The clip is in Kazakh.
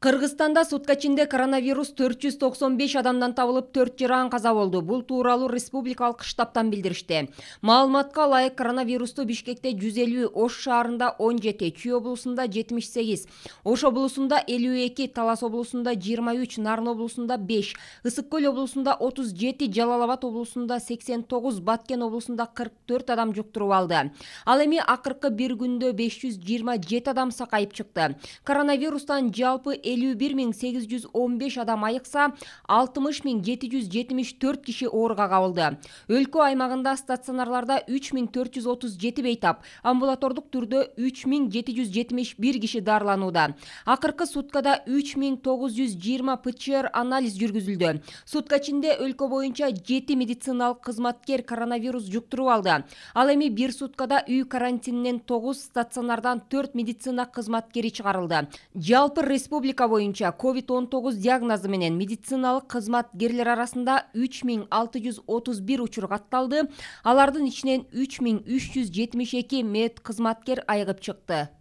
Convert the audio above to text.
Кыргызстанда сутка коронавирус 495 адамдан табылып, 4 жаран қаза болды Бұл тууралуу республикалык штабтан билдиришти. Маалыматка лайық коронавирусту Бишкекте 150, Ош шаарында 17, Чүй облысында 78, Ош облысында 52, Талас облусунда 23, Нарын облусунда 5, Ысык облысында облусунда 37, Жалал Абад облусунда 89, Баткен облусунда 44 адам жуктуруп алды. Ал эми акыркы бир күндө 527 адам сакайып чыкты. Коронавирустан жалпы 51 адам айықса, 60 774 киши оорга аймагында стационарларда 3437 бейтап, амбулаторлық түрді 3771 киши дарыланууда. Акыркы суткада 3920 пүтшер анализ жүргізілді. Сұтқа чинде өлкө бойынша 7 медицинал қызматкер коронавирус жүктіру алды. Ал эми бир суткада үй карантиннен 9 стационардан 4 медицина қызматкері чығарылды. Жалпы республика республика covid 19 диагнозы менен медициналык кызматкерлер арасында 3631 миң қатталды, жүз ішінен 3372 учур катталды алардын ичинен